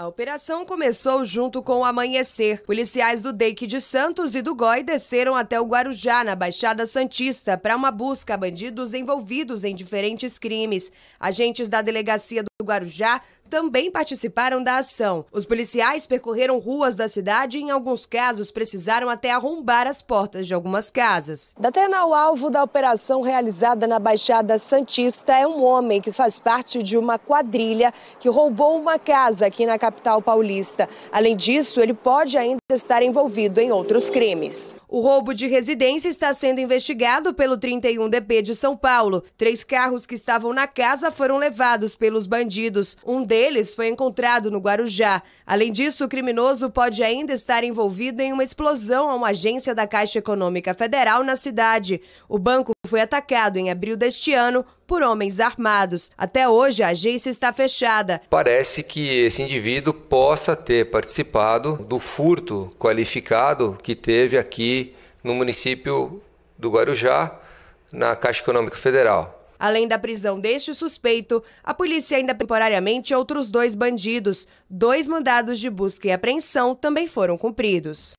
A operação começou junto com o amanhecer. Policiais do DEIC de Santos e do GOI desceram até o Guarujá, na Baixada Santista, para uma busca a bandidos envolvidos em diferentes crimes. Agentes da delegacia do Guarujá também participaram da ação. Os policiais percorreram ruas da cidade e, em alguns casos, precisaram até arrombar as portas de algumas casas. Datena, o alvo da operação realizada na Baixada Santista é um homem que faz parte de uma quadrilha que roubou uma casa aqui na capital paulista. Além disso, ele pode ainda estar envolvido em outros crimes. O roubo de residência está sendo investigado pelo 31 DP de São Paulo. Três carros que estavam na casa foram levados pelos bandidos. Um deles deles foi encontrado no Guarujá. Além disso, o criminoso pode ainda estar envolvido em uma explosão a uma agência da Caixa Econômica Federal na cidade. O banco foi atacado em abril deste ano por homens armados. Até hoje, a agência está fechada. Parece que esse indivíduo possa ter participado do furto qualificado que teve aqui no município do Guarujá, na Caixa Econômica Federal. Além da prisão deste suspeito, a polícia ainda temporariamente outros dois bandidos. Dois mandados de busca e apreensão também foram cumpridos.